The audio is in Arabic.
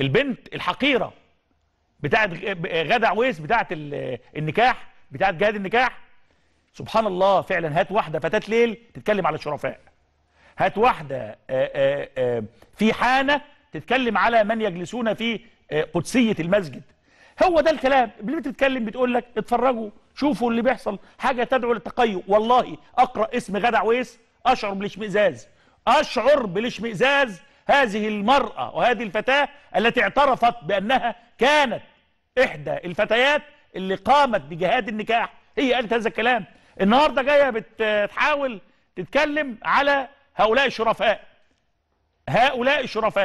البنت الحقيره بتاعت غدا عويس بتاعت النكاح بتاعت جهاد النكاح سبحان الله فعلا هات واحده فتاه ليل تتكلم على الشرفاء هات واحده في حانه تتكلم على من يجلسون في قدسيه المسجد هو ده الكلام اللي بتتكلم بتقول لك اتفرجوا شوفوا اللي بيحصل حاجه تدعو للتقيؤ والله اقرا اسم غدا عويس اشعر بالاشمئزاز اشعر بالاشمئزاز هذه المرأة وهذه الفتاة التي اعترفت بأنها كانت إحدى الفتيات اللي قامت بجهاد النكاح هي قالت هذا الكلام النهاردة جاية بتحاول تتكلم على هؤلاء الشرفاء هؤلاء الشرفاء